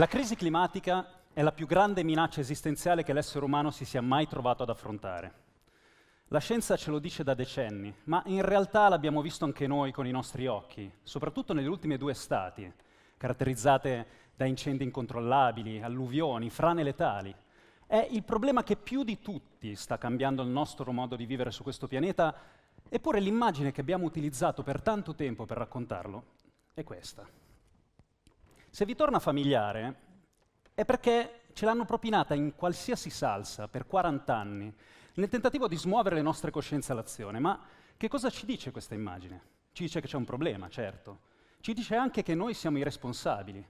La crisi climatica è la più grande minaccia esistenziale che l'essere umano si sia mai trovato ad affrontare. La scienza ce lo dice da decenni, ma in realtà l'abbiamo visto anche noi con i nostri occhi, soprattutto nelle ultime due estati, caratterizzate da incendi incontrollabili, alluvioni, frane letali. È il problema che più di tutti sta cambiando il nostro modo di vivere su questo pianeta, eppure l'immagine che abbiamo utilizzato per tanto tempo per raccontarlo è questa. Se vi torna familiare è perché ce l'hanno propinata in qualsiasi salsa per 40 anni, nel tentativo di smuovere le nostre coscienze all'azione. Ma che cosa ci dice questa immagine? Ci dice che c'è un problema, certo. Ci dice anche che noi siamo i responsabili.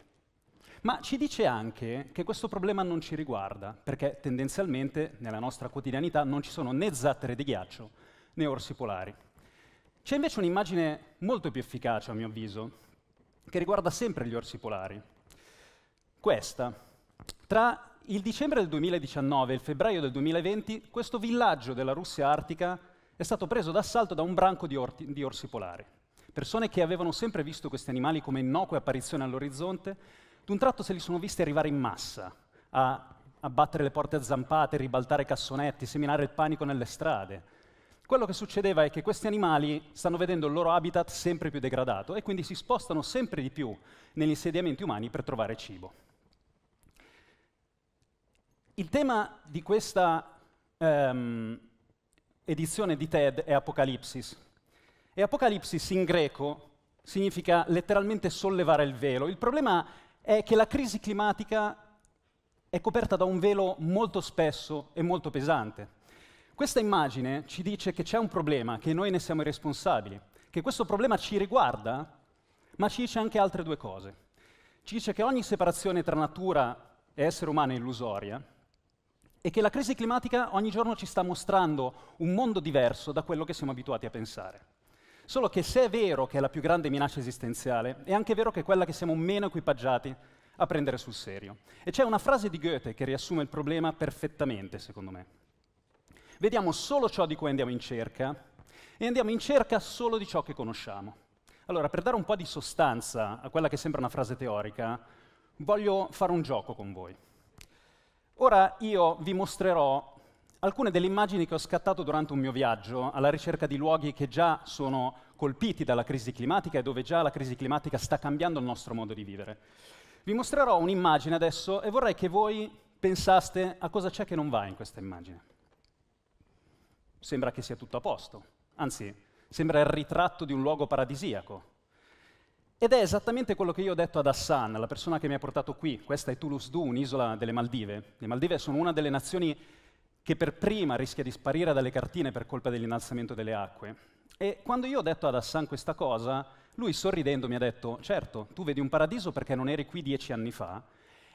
Ma ci dice anche che questo problema non ci riguarda, perché tendenzialmente nella nostra quotidianità non ci sono né zattere di ghiaccio né orsi polari. C'è invece un'immagine molto più efficace, a mio avviso, che riguarda sempre gli orsi polari. Questa. Tra il dicembre del 2019 e il febbraio del 2020 questo villaggio della Russia artica è stato preso d'assalto da un branco di, orti, di orsi polari. Persone che avevano sempre visto questi animali come innocue apparizioni all'orizzonte, d'un tratto se li sono visti arrivare in massa, a battere le porte a zampate, ribaltare cassonetti, seminare il panico nelle strade, quello che succedeva è che questi animali stanno vedendo il loro habitat sempre più degradato e quindi si spostano sempre di più negli insediamenti umani per trovare cibo. Il tema di questa um, edizione di TED è Apocalipsis. E Apocalipsis in greco significa letteralmente sollevare il velo. Il problema è che la crisi climatica è coperta da un velo molto spesso e molto pesante. Questa immagine ci dice che c'è un problema, che noi ne siamo i responsabili, che questo problema ci riguarda, ma ci dice anche altre due cose. Ci dice che ogni separazione tra natura e essere umano è illusoria e che la crisi climatica ogni giorno ci sta mostrando un mondo diverso da quello che siamo abituati a pensare. Solo che se è vero che è la più grande minaccia esistenziale, è anche vero che è quella che siamo meno equipaggiati a prendere sul serio. E c'è una frase di Goethe che riassume il problema perfettamente, secondo me vediamo solo ciò di cui andiamo in cerca e andiamo in cerca solo di ciò che conosciamo. Allora, per dare un po' di sostanza a quella che sembra una frase teorica, voglio fare un gioco con voi. Ora io vi mostrerò alcune delle immagini che ho scattato durante un mio viaggio alla ricerca di luoghi che già sono colpiti dalla crisi climatica e dove già la crisi climatica sta cambiando il nostro modo di vivere. Vi mostrerò un'immagine adesso e vorrei che voi pensaste a cosa c'è che non va in questa immagine sembra che sia tutto a posto, anzi sembra il ritratto di un luogo paradisiaco. Ed è esattamente quello che io ho detto ad Hassan, la persona che mi ha portato qui. Questa è Toulouse-Du, un'isola delle Maldive. Le Maldive sono una delle nazioni che per prima rischia di sparire dalle cartine per colpa dell'innalzamento delle acque. E quando io ho detto ad Hassan questa cosa, lui sorridendo mi ha detto, certo, tu vedi un paradiso perché non eri qui dieci anni fa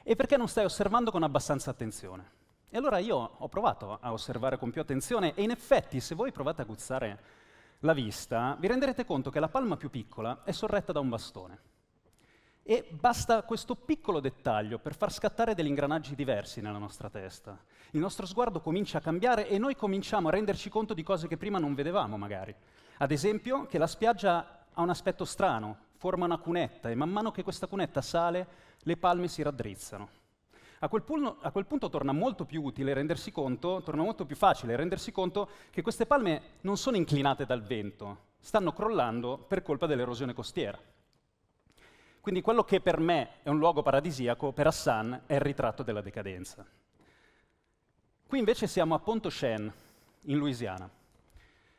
e perché non stai osservando con abbastanza attenzione. E allora io ho provato a osservare con più attenzione e in effetti se voi provate a guzzare la vista, vi renderete conto che la palma più piccola è sorretta da un bastone. E basta questo piccolo dettaglio per far scattare degli ingranaggi diversi nella nostra testa. Il nostro sguardo comincia a cambiare e noi cominciamo a renderci conto di cose che prima non vedevamo magari. Ad esempio che la spiaggia ha un aspetto strano, forma una cunetta e man mano che questa cunetta sale le palme si raddrizzano a quel, punto, a quel punto torna molto più utile rendersi conto, torna molto più facile rendersi conto che queste palme non sono inclinate dal vento, stanno crollando per colpa dell'erosione costiera. Quindi quello che per me è un luogo paradisiaco, per Hassan è il ritratto della decadenza. Qui invece siamo a Shen, in Louisiana.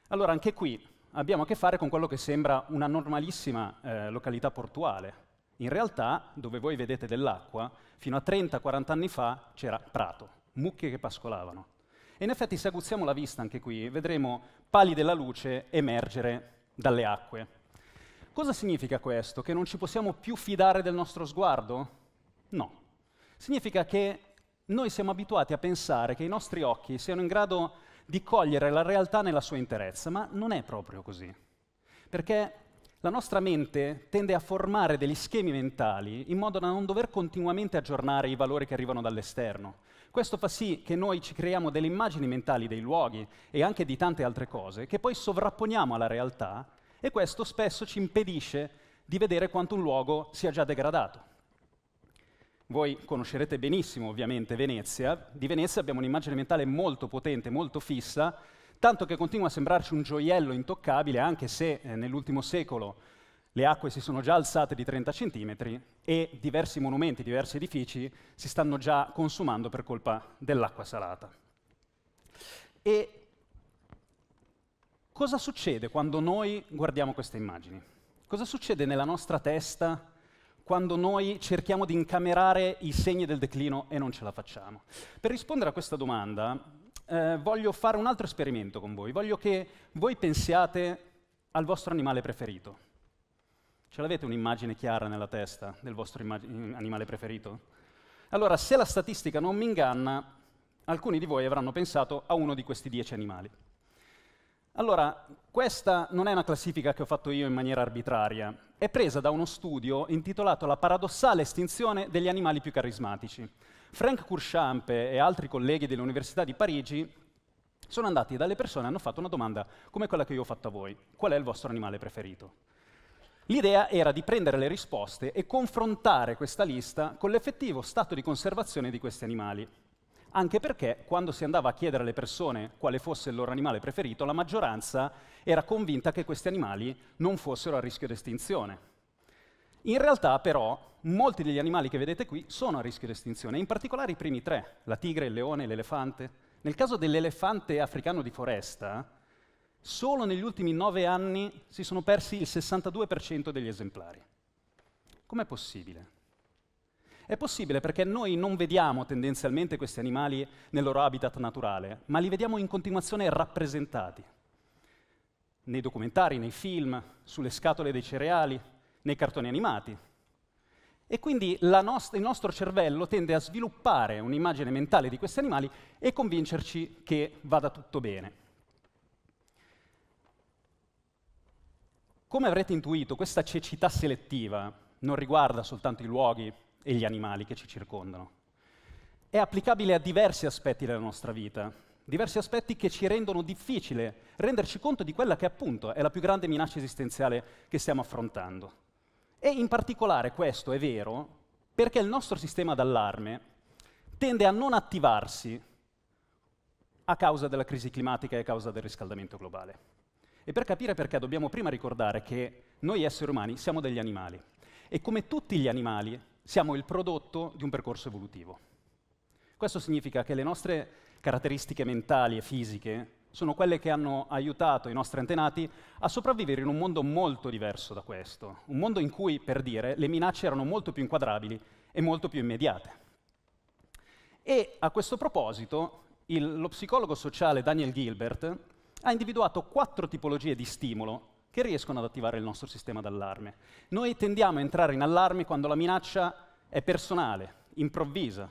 Allora, anche qui abbiamo a che fare con quello che sembra una normalissima eh, località portuale, in realtà, dove voi vedete dell'acqua, fino a 30-40 anni fa c'era prato, mucche che pascolavano. E in effetti, se aguzziamo la vista anche qui, vedremo pali della luce emergere dalle acque. Cosa significa questo? Che non ci possiamo più fidare del nostro sguardo? No. Significa che noi siamo abituati a pensare che i nostri occhi siano in grado di cogliere la realtà nella sua interezza, ma non è proprio così. Perché la nostra mente tende a formare degli schemi mentali in modo da non dover continuamente aggiornare i valori che arrivano dall'esterno. Questo fa sì che noi ci creiamo delle immagini mentali dei luoghi e anche di tante altre cose che poi sovrapponiamo alla realtà e questo spesso ci impedisce di vedere quanto un luogo sia già degradato. Voi conoscerete benissimo ovviamente Venezia, di Venezia abbiamo un'immagine mentale molto potente, molto fissa, tanto che continua a sembrarci un gioiello intoccabile, anche se eh, nell'ultimo secolo le acque si sono già alzate di 30 cm e diversi monumenti, diversi edifici si stanno già consumando per colpa dell'acqua salata. E cosa succede quando noi guardiamo queste immagini? Cosa succede nella nostra testa quando noi cerchiamo di incamerare i segni del declino e non ce la facciamo? Per rispondere a questa domanda eh, voglio fare un altro esperimento con voi. Voglio che voi pensiate al vostro animale preferito. Ce l'avete un'immagine chiara nella testa del vostro animale preferito? Allora, se la statistica non mi inganna, alcuni di voi avranno pensato a uno di questi dieci animali. Allora, questa non è una classifica che ho fatto io in maniera arbitraria, è presa da uno studio intitolato La paradossale estinzione degli animali più carismatici. Frank Courchampe e altri colleghi dell'Università di Parigi sono andati dalle persone e hanno fatto una domanda come quella che io ho fatto a voi. Qual è il vostro animale preferito? L'idea era di prendere le risposte e confrontare questa lista con l'effettivo stato di conservazione di questi animali anche perché quando si andava a chiedere alle persone quale fosse il loro animale preferito, la maggioranza era convinta che questi animali non fossero a rischio di estinzione. In realtà però molti degli animali che vedete qui sono a rischio di estinzione, in particolare i primi tre, la tigre, il leone, l'elefante. Nel caso dell'elefante africano di foresta, solo negli ultimi nove anni si sono persi il 62% degli esemplari. Com'è possibile? È possibile perché noi non vediamo tendenzialmente questi animali nel loro habitat naturale, ma li vediamo in continuazione rappresentati. Nei documentari, nei film, sulle scatole dei cereali, nei cartoni animati. E quindi nost il nostro cervello tende a sviluppare un'immagine mentale di questi animali e convincerci che vada tutto bene. Come avrete intuito, questa cecità selettiva non riguarda soltanto i luoghi e gli animali che ci circondano. È applicabile a diversi aspetti della nostra vita, diversi aspetti che ci rendono difficile renderci conto di quella che appunto è la più grande minaccia esistenziale che stiamo affrontando. E in particolare questo è vero perché il nostro sistema d'allarme tende a non attivarsi a causa della crisi climatica e a causa del riscaldamento globale. E per capire perché dobbiamo prima ricordare che noi esseri umani siamo degli animali e come tutti gli animali siamo il prodotto di un percorso evolutivo. Questo significa che le nostre caratteristiche mentali e fisiche sono quelle che hanno aiutato i nostri antenati a sopravvivere in un mondo molto diverso da questo, un mondo in cui, per dire, le minacce erano molto più inquadrabili e molto più immediate. E a questo proposito, il, lo psicologo sociale Daniel Gilbert ha individuato quattro tipologie di stimolo che riescono ad attivare il nostro sistema d'allarme. Noi tendiamo a entrare in allarme quando la minaccia è personale, improvvisa,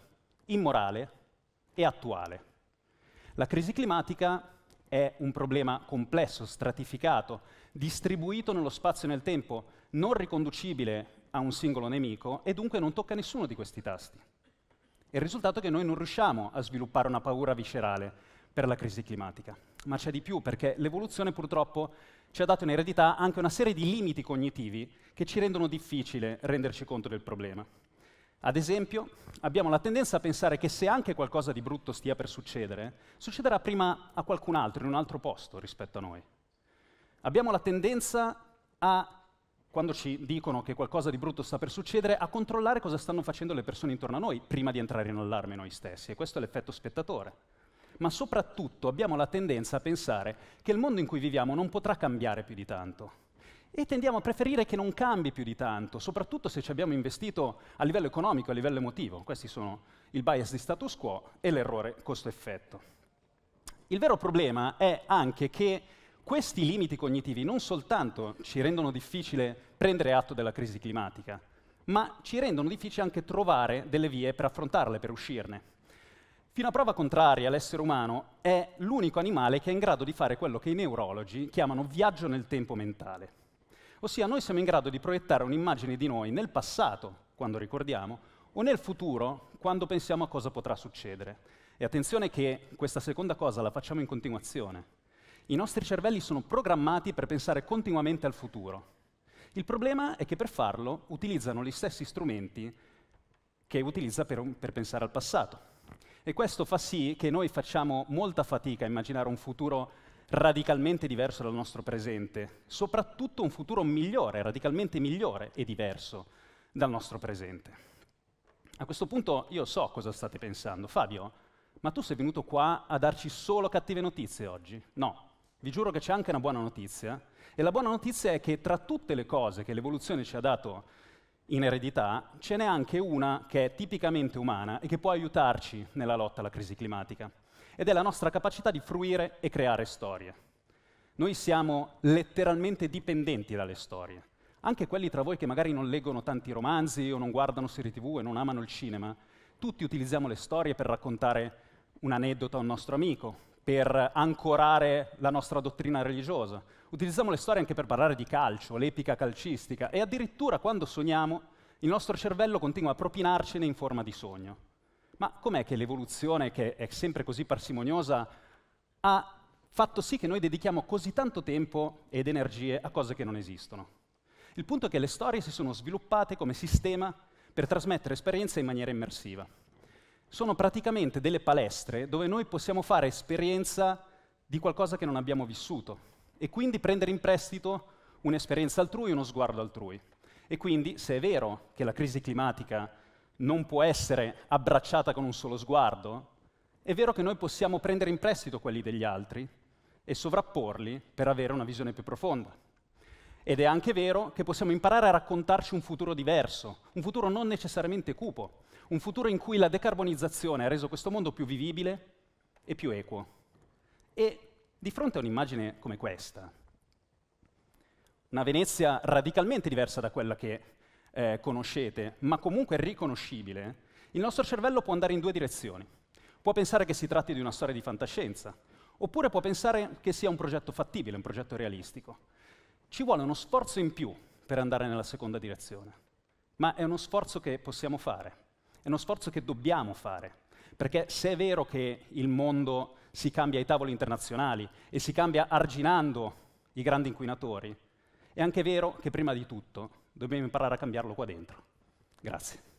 immorale e attuale. La crisi climatica è un problema complesso, stratificato, distribuito nello spazio e nel tempo, non riconducibile a un singolo nemico e dunque non tocca nessuno di questi tasti. Il risultato è che noi non riusciamo a sviluppare una paura viscerale per la crisi climatica. Ma c'è di più, perché l'evoluzione purtroppo ci ha dato in eredità anche una serie di limiti cognitivi che ci rendono difficile renderci conto del problema. Ad esempio, abbiamo la tendenza a pensare che se anche qualcosa di brutto stia per succedere, succederà prima a qualcun altro, in un altro posto rispetto a noi. Abbiamo la tendenza a, quando ci dicono che qualcosa di brutto sta per succedere, a controllare cosa stanno facendo le persone intorno a noi prima di entrare in allarme noi stessi, e questo è l'effetto spettatore ma soprattutto abbiamo la tendenza a pensare che il mondo in cui viviamo non potrà cambiare più di tanto. E tendiamo a preferire che non cambi più di tanto, soprattutto se ci abbiamo investito a livello economico, a livello emotivo. Questi sono il bias di status quo e l'errore costo-effetto. Il vero problema è anche che questi limiti cognitivi non soltanto ci rendono difficile prendere atto della crisi climatica, ma ci rendono difficile anche trovare delle vie per affrontarle, per uscirne. Fino a prova contraria, l'essere umano è l'unico animale che è in grado di fare quello che i neurologi chiamano viaggio nel tempo mentale. Ossia, noi siamo in grado di proiettare un'immagine di noi nel passato, quando ricordiamo, o nel futuro, quando pensiamo a cosa potrà succedere. E attenzione che questa seconda cosa la facciamo in continuazione. I nostri cervelli sono programmati per pensare continuamente al futuro. Il problema è che per farlo utilizzano gli stessi strumenti che utilizza per, per pensare al passato. E questo fa sì che noi facciamo molta fatica a immaginare un futuro radicalmente diverso dal nostro presente, soprattutto un futuro migliore, radicalmente migliore e diverso dal nostro presente. A questo punto io so cosa state pensando. Fabio, ma tu sei venuto qua a darci solo cattive notizie oggi? No, vi giuro che c'è anche una buona notizia. E la buona notizia è che tra tutte le cose che l'evoluzione ci ha dato in eredità, ce n'è anche una che è tipicamente umana e che può aiutarci nella lotta alla crisi climatica, ed è la nostra capacità di fruire e creare storie. Noi siamo letteralmente dipendenti dalle storie. Anche quelli tra voi che magari non leggono tanti romanzi o non guardano serie tv e non amano il cinema, tutti utilizziamo le storie per raccontare un aneddoto a un nostro amico, per ancorare la nostra dottrina religiosa. Utilizziamo le storie anche per parlare di calcio, l'epica calcistica e addirittura quando sogniamo il nostro cervello continua a propinarcene in forma di sogno. Ma com'è che l'evoluzione, che è sempre così parsimoniosa, ha fatto sì che noi dedichiamo così tanto tempo ed energie a cose che non esistono? Il punto è che le storie si sono sviluppate come sistema per trasmettere esperienze in maniera immersiva sono praticamente delle palestre dove noi possiamo fare esperienza di qualcosa che non abbiamo vissuto e quindi prendere in prestito un'esperienza altrui, uno sguardo altrui. E quindi, se è vero che la crisi climatica non può essere abbracciata con un solo sguardo, è vero che noi possiamo prendere in prestito quelli degli altri e sovrapporli per avere una visione più profonda. Ed è anche vero che possiamo imparare a raccontarci un futuro diverso, un futuro non necessariamente cupo, un futuro in cui la decarbonizzazione ha reso questo mondo più vivibile e più equo. E di fronte a un'immagine come questa, una Venezia radicalmente diversa da quella che eh, conoscete, ma comunque riconoscibile, il nostro cervello può andare in due direzioni. Può pensare che si tratti di una storia di fantascienza, oppure può pensare che sia un progetto fattibile, un progetto realistico. Ci vuole uno sforzo in più per andare nella seconda direzione, ma è uno sforzo che possiamo fare. È uno sforzo che dobbiamo fare, perché se è vero che il mondo si cambia ai tavoli internazionali e si cambia arginando i grandi inquinatori, è anche vero che prima di tutto dobbiamo imparare a cambiarlo qua dentro. Grazie.